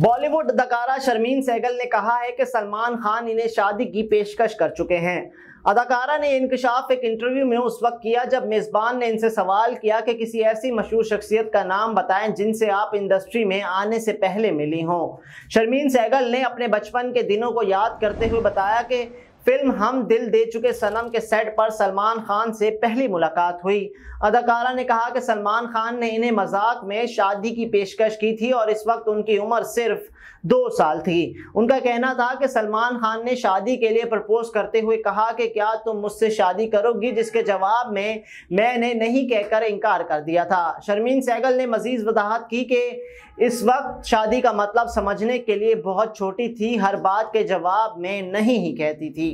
बॉलीवुड अदाकारा शर्मीन सहगल ने कहा है कि सलमान खान इन्हें शादी की पेशकश कर चुके हैं अदाकारा ने इंकशाफ एक इंटरव्यू में उस वक्त किया जब मेज़बान ने इनसे सवाल किया कि किसी ऐसी मशहूर शख्सियत का नाम बताएं जिनसे आप इंडस्ट्री में आने से पहले मिली हों शर्मीन सहगल ने अपने बचपन के दिनों को याद करते हुए बताया कि फिल्म हम दिल दे चुके सनम के सेट पर सलमान खान से पहली मुलाकात हुई अदाकारा ने कहा कि सलमान खान ने इन्हें मजाक में शादी की पेशकश की थी और इस वक्त उनकी उम्र सिर्फ दो साल थी उनका कहना था कि सलमान खान ने शादी के लिए प्रपोज करते हुए कहा कि क्या तुम मुझसे शादी करोगी जिसके जवाब में मैंने नहीं कहकर इनकार कर दिया था शर्मीन सैगल ने मजीद वजाहत की कि इस वक्त शादी का मतलब समझने के लिए बहुत छोटी थी हर बात के जवाब में नहीं ही कहती थी